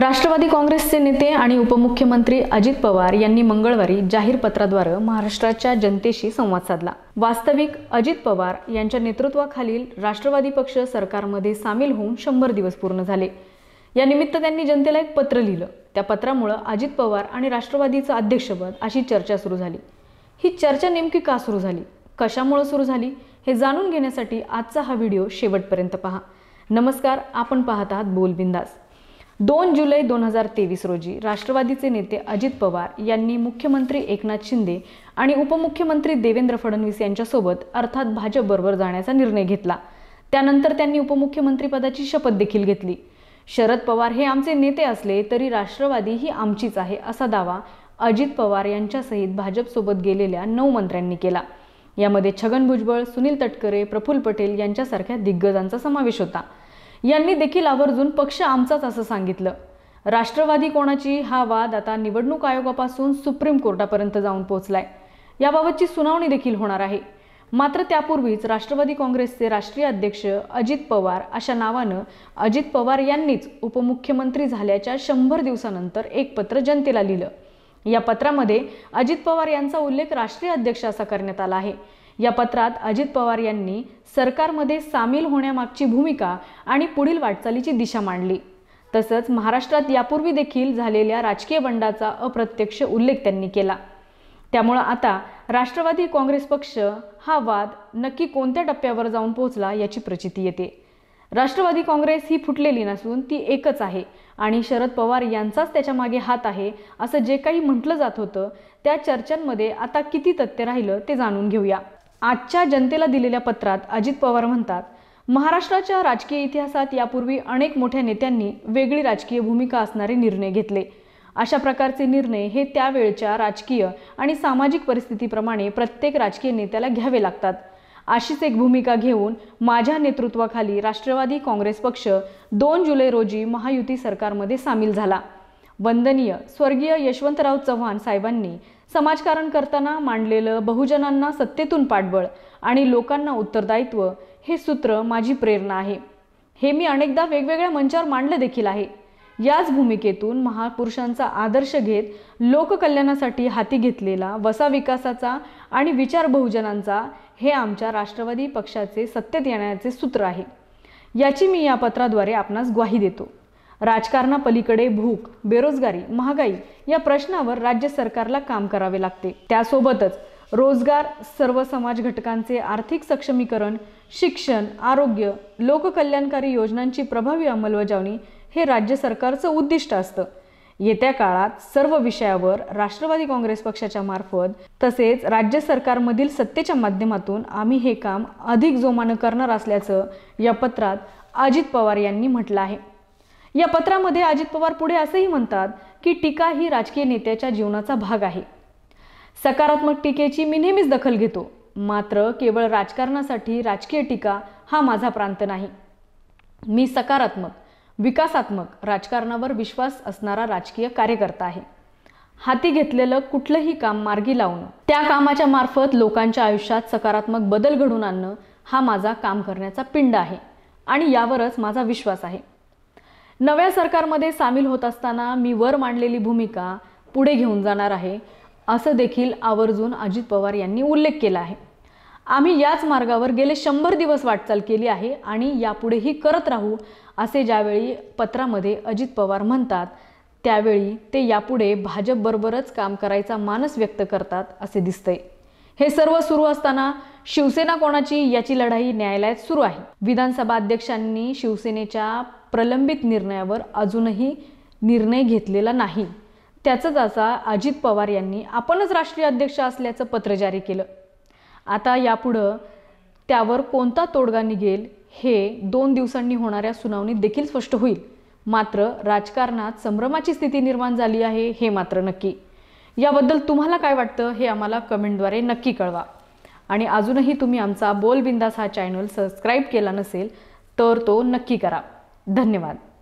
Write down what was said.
राष्ट्रवादी काँग्रेसचे नेते आणि उपमुख्यमंत्री अजित पवार यांनी मंगळवारी जाहीर पत्राद्वारे महाराष्ट्राच्या जनतेशी संवाद साधला वास्तविक अजित पवार यांच्या नेतृत्वाखालील राष्ट्रवादी पक्ष सरकारमध्ये सामील होऊन शंभर दिवस पूर्ण झाले या निमित्त त्यांनी जनतेला एक पत्र लिहिलं त्या पत्रामुळं अजित पवार आणि राष्ट्रवादीचं अध्यक्षपद अशी चर्चा सुरू झाली ही चर्चा नेमकी का सुरू झाली कशामुळे सुरू झाली हे जाणून घेण्यासाठी आजचा हा व्हिडिओ शेवटपर्यंत पहा नमस्कार आपण पाहत आहात बोलबिंदास दोन जुलै दोन हजार तेवीस रोजी राष्ट्रवादीचे नेते अजित पवार यांनी मुख्यमंत्री एकनाथ शिंदे आणि उपमुख्यमंत्री देवेंद्र फडणवीस यांच्यासोबत अर्थात भाजपबरोबर जाण्याचा निर्णय घेतला त्यानंतर त्यांनी उपमुख्यमंत्रीपदाची शपथ देखील घेतली शरद पवार हे आमचे नेते असले तरी राष्ट्रवादी ही आमचीच आहे असा दावा अजित पवार यांच्यासहित भाजपसोबत गेलेल्या नऊ मंत्र्यांनी केला यामध्ये छगन भुजबळ सुनील तटकरे प्रफुल्ल पटेल यांच्यासारख्या दिग्गजांचा समावेश होता यांनी देखील आवर्जून पक्ष आमचाच असं सांगितलं राष्ट्रवादी कोणाची हा वाद आता निवडणूक आयोगापासून सुप्रीम कोर्टापर्यंत जाऊन पोहोचलाय याबाबतची सुनावणी देखील होणार आहे मात्र त्यापूर्वीच राष्ट्रवादी काँग्रेसचे राष्ट्रीय अध्यक्ष अजित पवार अशा नावानं अजित पवार यांनीच उपमुख्यमंत्री झाल्याच्या शंभर दिवसानंतर एक पत्र जनतेला लिहिलं या पत्रामध्ये अजित पवार यांचा उल्लेख राष्ट्रीय अध्यक्ष असा करण्यात आला आहे या पत्रात अजित पवार यांनी सरकारमध्ये सामील होण्यामागची भूमिका आणि पुढील वाटचालीची दिशा मांडली तसंच महाराष्ट्रात यापूर्वी देखील झालेल्या राजकीय बंडाचा अप्रत्यक्ष उल्लेख त्यांनी केला त्यामुळं आता राष्ट्रवादी काँग्रेस पक्ष हा वाद नक्की कोणत्या टप्प्यावर जाऊन पोहोचला याची प्रचिती येते राष्ट्रवादी काँग्रेस ही फुटलेली नसून ती एकच आहे आणि शरद पवार यांचाच त्याच्या मागे हात आहे असं जे काही म्हटलं जात होतं त्या चर्चांमध्ये आता किती तथ्य राहिलं ते जाणून घेऊया आजच्या जनतेला दिलेल्या पत्रात अजित पवार म्हणतात महाराष्ट्राच्या राजकीय इतिहासात यापूर्वी अनेक मोठ्या नेत्यांनी वेगळी राजकीय भूमिका असणारे निर्णय घेतले अशा प्रकारचे निर्णय हे त्यावेळच्या राजकीय आणि सामाजिक परिस्थितीप्रमाणे प्रत्येक राजकीय नेत्याला घ्यावे लागतात अशीच एक भूमिका घेऊन माझ्या नेतृत्वाखाली राष्ट्रवादी काँग्रेस पक्ष दोन जुलै रोजी महायुती सरकारमध्ये सामील झाला वंदनीय स्वर्गीय यशवंतराव चव्हाण साहेबांनी समाजकारण करताना मांडलेलं बहुजनांना सत्तेतून पाठबळ आणि लोकांना उत्तरदायित्व हे सूत्र माझी प्रेरणा आहे हे मी अनेकदा वेगवेगळ्या मंचावर मांडलं देखील आहे याच भूमिकेतून महापुरुषांचा आदर्श घेत लोककल्याणासाठी हाती घेतलेला वसा विकासाचा आणि विचार बहुजनांचा हे आमच्या राष्ट्रवादी पक्षाचे सत्तेत येण्याचे सूत्र आहे याची मी या पत्राद्वारे आपणास ग्वाही देतो राजकारणापलीकडे भूक बेरोजगारी महागाई या प्रश्नावर राज्य सरकारला काम करावे लागते त्यासोबतच रोजगार सर्व समाज घटकांचे आर्थिक सक्षमीकरण शिक्षण आरोग्य लोककल्याणकारी योजनांची प्रभावी अंमलबजावणी हे राज्य सरकारचं उद्दिष्ट असतं येत्या काळात सर्व विषयावर राष्ट्रवादी काँग्रेस पक्षाच्या मार्फत तसेच राज्य सरकारमधील सत्तेच्या माध्यमातून आम्ही हे काम अधिक जोमानं करणार असल्याचं या पत्रात अजित पवार यांनी म्हटलं आहे या पत्रामध्ये अजित पवार पुढे असेही म्हणतात की टीका ही राजकीय नेत्याच्या जीवनाचा भाग आहे सकारात्मक टीकेची मी नेहमीच दखल घेतो मात्र केवळ राजकारणासाठी राजकीय टीका हा माझा प्रांत नाही मी सकारात्मक विकासात्मक राजकारणावर विश्वास असणारा राजकीय कार्यकर्ता आहे हाती घेतलेलं कुठलंही काम मार्गी लावणं त्या कामाच्या मार्फत लोकांच्या आयुष्यात सकारात्मक बदल घडून आणणं हा माझा काम करण्याचा पिंड आहे आणि यावरच माझा विश्वास आहे नव्या सरकारमध्ये सामील होत असताना मी वर मांडलेली भूमिका पुढे घेऊन जाणार आहे असं देखील आवर्जून अजित पवार यांनी उल्लेख केला आहे आम्ही याच मार्गावर गेले शंभर दिवस वाटचाल केली आहे आणि यापुढेही करत राहू असे ज्यावेळी पत्रामध्ये अजित पवार म्हणतात त्यावेळी ते यापुढे भाजपबरोबरच काम करायचा मानस व्यक्त करतात असे दिसतंय हे सर्व सुरू असताना शिवसेना कोणाची याची लढाई न्यायालयात सुरू आहे विधानसभा अध्यक्षांनी शिवसेनेच्या प्रलंबित निर्णयावर अजूनही निर्णय घेतलेला नाही त्याचंच असा अजित पवार यांनी आपणच राष्ट्रीय अध्यक्ष असल्याचं पत्र जारी केलं आता यापुढं त्यावर कोणता तोडगा निघेल हे दोन दिवसांनी होणाऱ्या सुनावणीत देखील स्पष्ट होईल मात्र राजकारणात संभ्रमाची स्थिती निर्माण झाली आहे हे मात्र नक्की याबद्दल तुम्हाला काय वाटतं हे आम्हाला कमेंटद्वारे नक्की कळवा आणि अजूनही तुम्ही आमचा बोलबिंदास हा चॅनल सबस्क्राईब केला नसेल तर तो नक्की करा धन्यवाद